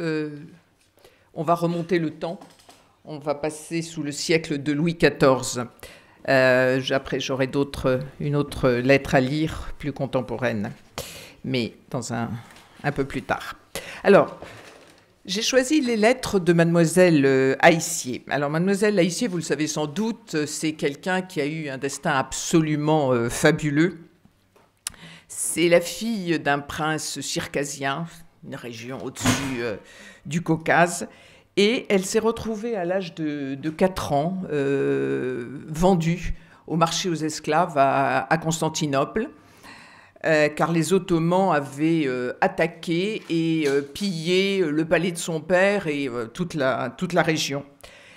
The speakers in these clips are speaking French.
Euh, on va remonter le temps. On va passer sous le siècle de Louis XIV. Euh, après, j'aurai d'autres, une autre lettre à lire, plus contemporaine, mais dans un, un peu plus tard. Alors, j'ai choisi les lettres de mademoiselle Haïssier. Euh, Alors mademoiselle Haïssier, vous le savez sans doute, c'est quelqu'un qui a eu un destin absolument euh, fabuleux. C'est la fille d'un prince circassien une région au-dessus euh, du Caucase. Et elle s'est retrouvée à l'âge de, de, 4 ans, euh, vendue au marché aux esclaves à, Constantinople, euh, car les Ottomans avaient attaqué et pillé le palais de son père et toute, la, toute la région.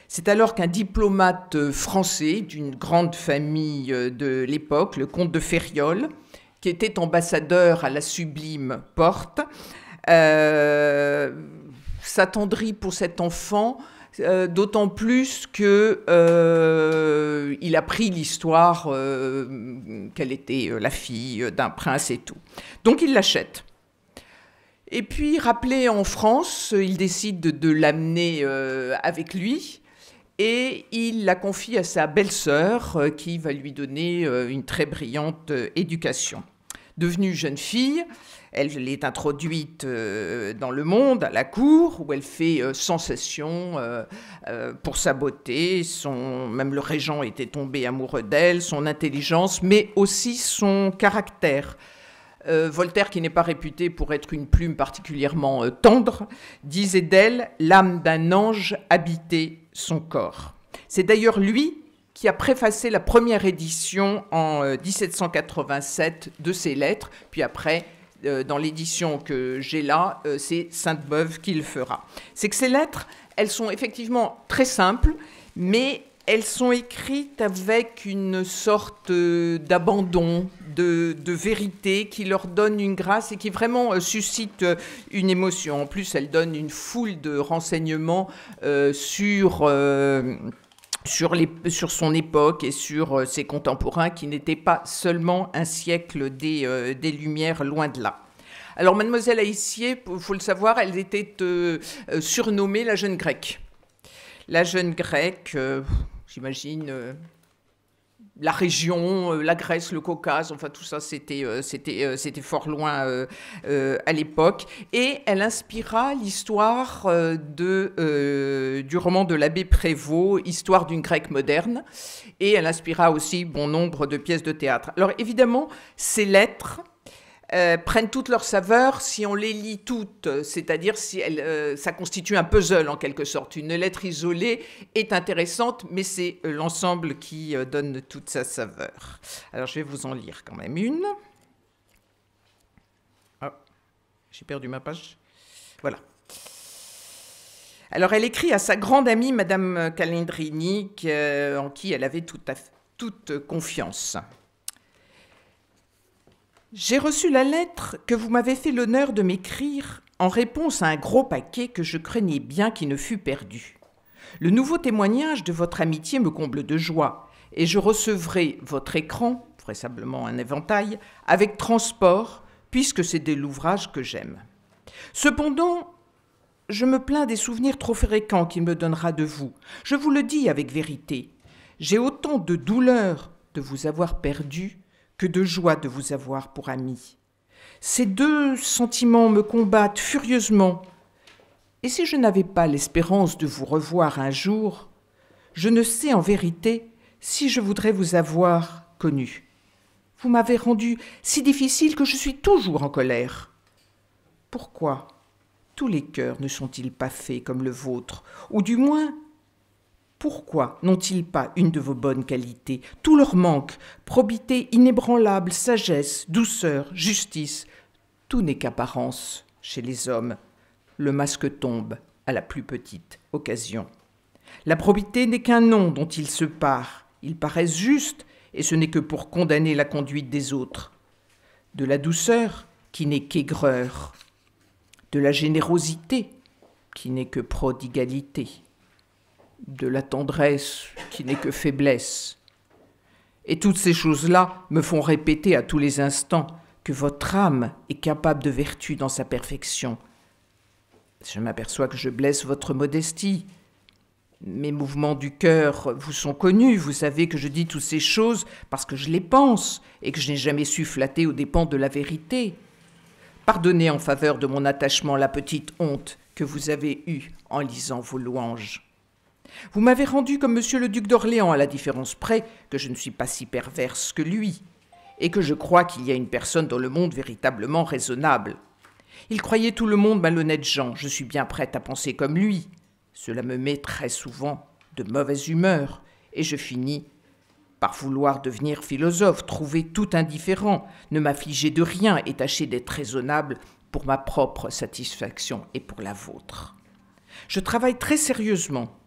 C'est alors qu'un diplomate français d'une grande famille de l'époque, le comte de Ferriol, qui était ambassadeur à la sublime porte, euh, s'attendrit pour cet enfant, euh, d'autant plus que euh, il a pris l'histoire qu'elle était la fille d'un prince et tout. Donc il l'achète. Et puis, rappelé en France, il décide de, de l'amener avec lui et il la confie à sa belle-sœur qui va lui donner une très brillante éducation. Devenue jeune fille, elle est introduite euh, dans le monde, à la cour, où elle fait euh, sensation euh, pour sa beauté. Son, même le régent était tombé amoureux d'elle, son intelligence, mais aussi son caractère. Voltaire, qui n'est pas réputé pour être une plume particulièrement tendre, disait d'elle L'âme d'un ange habitait son corps. C'est d'ailleurs lui qui a préfacé la première édition en 1787 euh, de ses lettres, puis après, euh, dans l'édition que j'ai là, euh, c'est Sainte-Beuve qui le fera. C'est que ces lettres, elles sont effectivement très simples, mais elles sont écrites avec une sorte d'abandon, de, vérité qui leur donne une grâce et qui vraiment suscite une émotion. En plus, elles donnent une foule de renseignements sur sur, les, sur, son époque et sur euh, ses contemporains, qui n'étaient pas seulement un siècle des, euh, Lumières, loin de là. Alors, mademoiselle Aissier, il faut le savoir, elle était euh, surnommée la jeune grecque. La jeune grecque, j'imagine, la région, euh, la Grèce, le Caucase, enfin tout ça, c'était euh, c'était euh, c'était fort loin à l'époque. Et elle inspira l'histoire de du roman de l'abbé Prévost, Histoire d'une grecque moderne, et elle inspira aussi bon nombre de pièces de théâtre. Alors évidemment, ces lettres euh, prennent toute leur saveur si on les lit toutes, c'est-à-dire si euh, ça constitue un puzzle en quelque sorte. Une lettre isolée est intéressante, mais c'est euh, l'ensemble qui donne toute sa saveur. Alors je vais vous en lire quand même une. Ah, j'ai perdu ma page. Voilà. Alors elle écrit à sa grande amie, Madame Calendrini, en qui elle avait toute confiance. J'ai reçu la lettre que vous m'avez fait l'honneur de m'écrire en réponse à un gros paquet que je craignais bien qu'il ne fût perdu. Le nouveau témoignage de votre amitié me comble de joie, et je recevrai votre écran, vraisemblablement un éventail, avec transport, puisque c'est de l'ouvrage que j'aime. Cependant, je me plains des souvenirs trop fréquents qu'il me donnera de vous. Je vous le dis avec vérité. J'ai autant de douleur de vous avoir perdu que de joie de vous avoir pour ami. Ces deux sentiments me combattent furieusement, et si je n'avais pas l'espérance de vous revoir un jour, je ne sais en vérité si je voudrais vous avoir connu. Vous m'avez rendu si difficile que je suis toujours en colère. Pourquoi tous les cœurs ne sont-ils pas faits comme le vôtre, ou du moins pourquoi n'ont-ils pas une de vos bonnes qualités Tout leur manque, probité inébranlable, sagesse, douceur, justice, tout n'est qu'apparence chez les hommes. Le masque tombe à la plus petite occasion. La probité n'est qu'un nom dont ils se parent. Ils paraissent justes, et ce n'est que pour condamner la conduite des autres. De la douceur, qui n'est qu'aigreur. De la générosité, qui n'est que prodigalité de la tendresse qui n'est que faiblesse. Et toutes ces choses-là me font répéter à tous les instants que votre âme est capable de vertu dans sa perfection. Je m'aperçois que je blesse votre modestie. Mes mouvements du cœur vous sont connus, vous savez que je dis toutes ces choses parce que je les pense et que je n'ai jamais su flatter aux dépens de la vérité. Pardonnez en faveur de mon attachement la petite honte que vous avez eue en lisant vos louanges. Vous m'avez rendu comme monsieur le duc d'Orléans, à la différence près que je ne suis pas si perverse que lui, et que je crois qu'il y a une personne dans le monde véritablement raisonnable. Il croyait tout le monde malhonnête gens, je suis bien prête à penser comme lui. Cela me met très souvent de mauvaise humeur, et je finis par vouloir devenir philosophe, trouver tout indifférent, ne m'affliger de rien et tâcher d'être raisonnable pour ma propre satisfaction et pour la vôtre. Je travaille très sérieusement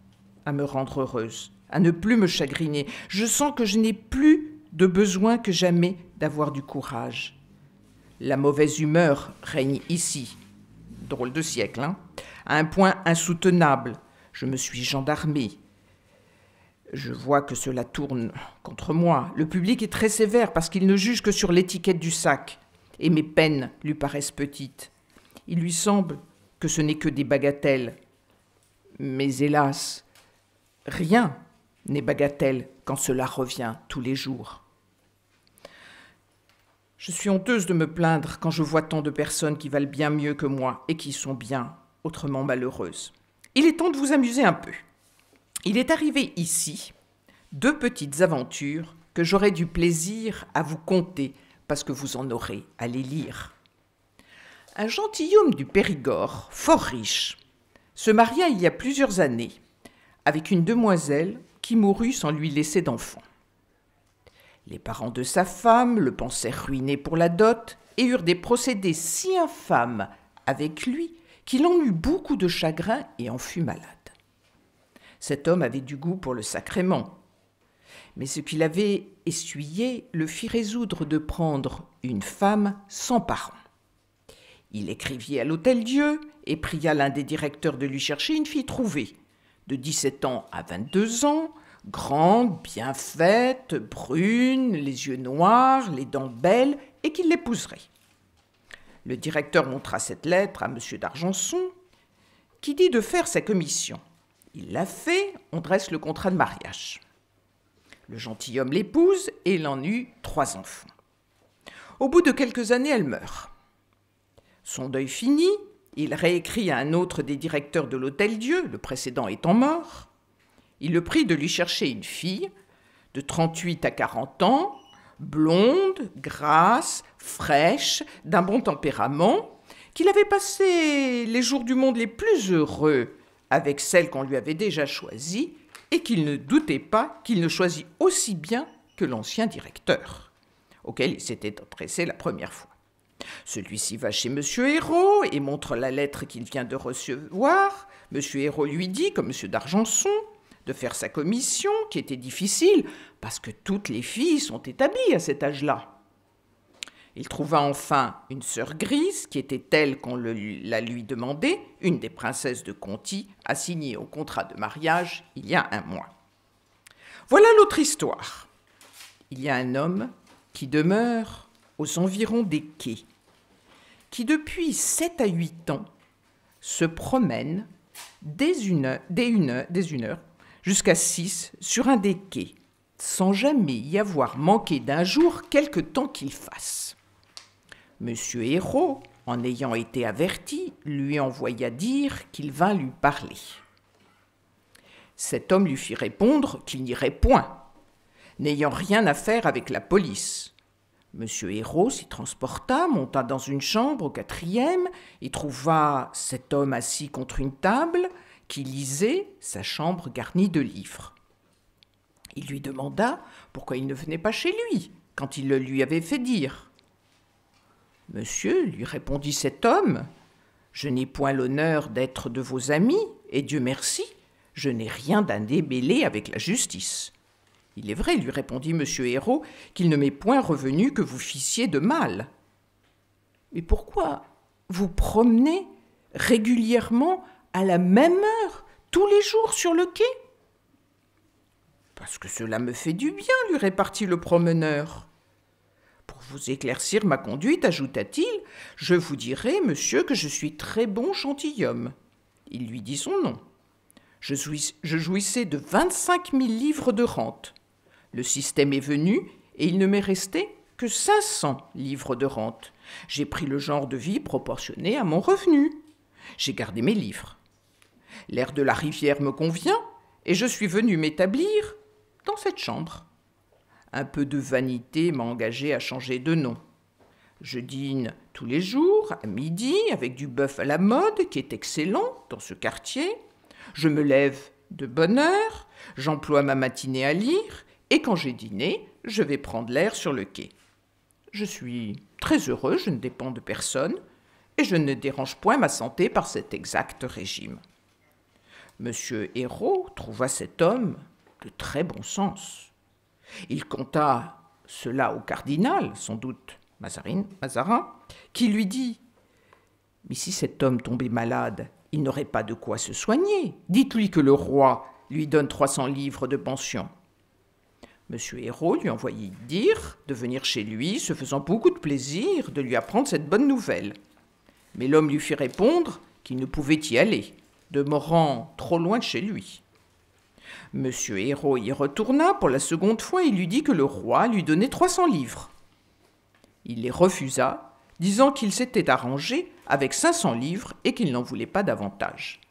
à me rendre heureuse, à ne plus me chagriner. Je sens que je n'ai plus de besoin que jamais d'avoir du courage. La mauvaise humeur règne ici. Drôle de siècle, hein À un point insoutenable. Je me suis gendarmée. Je vois que cela tourne contre moi. Le public est très sévère parce qu'il ne juge que sur l'étiquette du sac. Et mes peines lui paraissent petites. Il lui semble que ce n'est que des bagatelles. Mais hélas, Rien n'est bagatelle quand cela revient tous les jours. Je suis honteuse de me plaindre quand je vois tant de personnes qui valent bien mieux que moi et qui sont bien autrement malheureuses. Il est temps de vous amuser un peu. Il est arrivé ici deux petites aventures que j'aurai du plaisir à vous conter parce que vous en aurez à les lire. Un gentilhomme du Périgord, fort riche, se maria il y a plusieurs années avec une demoiselle qui mourut sans lui laisser d'enfant. Les parents de sa femme le pensaient ruiné pour la dot et eurent des procédés si infâmes avec lui qu'il en eut beaucoup de chagrin et en fut malade. Cet homme avait du goût pour le sacrement, mais ce qu'il avait essuyé le fit résoudre de prendre une femme sans parents. Il écrivit à l'Hôtel Dieu et pria l'un des directeurs de lui chercher une fille trouvée, de 17 ans à 22 ans, grande, bien faite, brune, les yeux noirs, les dents belles, et qu'il l'épouserait. Le directeur montra cette lettre à M. d'Argenson, qui dit de faire sa commission. Il l'a fait, on dresse le contrat de mariage. Le gentilhomme l'épouse et il en eut trois enfants. Au bout de quelques années, elle meurt. Son deuil fini, il réécrit à un autre des directeurs de l'Hôtel Dieu, le précédent étant mort. Il le prie de lui chercher une fille de 38 à 40 ans, blonde, grasse, fraîche, d'un bon tempérament, qu'il avait passé les jours du monde les plus heureux avec celle qu'on lui avait déjà choisie et qu'il ne doutait pas qu'il ne choisit aussi bien que l'ancien directeur, auquel il s'était adressé la première fois. Celui-ci va chez M. Hérault et montre la lettre qu'il vient de recevoir. M. Hérault lui dit, comme M. d'Argenson, de faire sa commission, qui était difficile, parce que toutes les filles sont établies à cet âge-là. Il trouva enfin une sœur grise, qui était telle qu'on la lui demandait, une des princesses de Conti, assignée au contrat de mariage il y a un mois. Voilà l'autre histoire. Il y a un homme qui demeure aux environs des quais, qui depuis 7 à huit ans se promène dès une heure, jusqu'à 6 sur un des quais, sans jamais y avoir manqué d'un jour quelque temps qu'il fasse. Monsieur Hérault, en ayant été averti, lui envoya dire qu'il vint lui parler. Cet homme lui fit répondre qu'il n'irait point, n'ayant rien à faire avec la police, Monsieur Hérault s'y transporta, monta dans une chambre au quatrième, et trouva cet homme assis contre une table, qui lisait, sa chambre garnie de livres. Il lui demanda pourquoi il ne venait pas chez lui, quand il le lui avait fait dire. Monsieur, lui répondit cet homme, je n'ai point l'honneur d'être de vos amis, et Dieu merci, je n'ai rien d'indébellé avec la justice. Il est vrai, lui répondit M. Hérault, qu'il ne m'est point revenu que vous fissiez de mal. Mais pourquoi vous promenez régulièrement à la même heure, tous les jours sur le quai Parce que cela me fait du bien, lui répartit le promeneur. Pour vous éclaircir ma conduite, ajouta-t-il, je vous dirai, monsieur, que je suis très bon gentilhomme. Il lui dit son nom. Je, jouissais de vingt-cinq mille livres de rente. Le système est venu et il ne m'est resté que 500 livres de rente. J'ai pris le genre de vie proportionné à mon revenu. J'ai gardé mes livres. L'air de la rivière me convient et je suis venu m'établir dans cette chambre. Un peu de vanité m'a engagé à changer de nom. Je dîne tous les jours, à midi, avec du bœuf à la mode, qui est excellent dans ce quartier. Je me lève de bonne heure, j'emploie ma matinée à lire, et quand j'ai dîné, je vais prendre l'air sur le quai. Je suis très heureux, je ne dépends de personne, et je ne dérange point ma santé par cet exact régime. Monsieur Hérault trouva cet homme de très bon sens. Il conta cela au cardinal, sans doute Mazarin, qui lui dit Mais si cet homme tombait malade, il n'aurait pas de quoi se soigner. Dites-lui que le roi lui donne 300 livres de pension. Monsieur Hérault lui envoyait dire de venir chez lui, se faisant beaucoup de plaisir de lui apprendre cette bonne nouvelle. Mais l'homme lui fit répondre qu'il ne pouvait y aller, demeurant trop loin de chez lui. Monsieur Hérault y retourna pour la seconde fois et lui dit que le roi lui donnait 300 livres. Il les refusa, disant qu'il s'était arrangé avec 500 livres et qu'il n'en voulait pas davantage.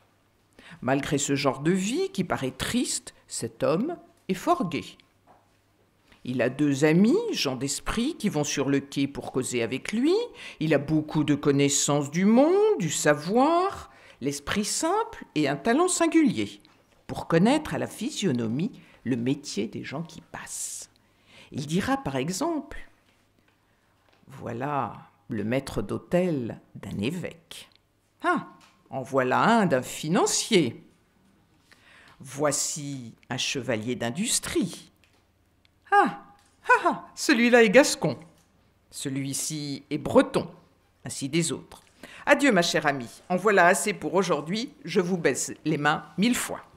Malgré ce genre de vie qui paraît triste, cet homme est fort gai. Il a deux amis, gens d'esprit, qui vont sur le quai pour causer avec lui. Il a beaucoup de connaissances du monde, du savoir, l'esprit simple et un talent singulier pour connaître à la physionomie le métier des gens qui passent. Il dira par exemple Voilà le maître d'hôtel d'un évêque. Ah, en voilà un d'un financier. Voici un chevalier d'industrie. Ah, celui-là est gascon. Celui-ci est breton, ainsi des autres. Adieu, ma chère amie. En voilà assez pour aujourd'hui. Je vous baisse les mains mille fois.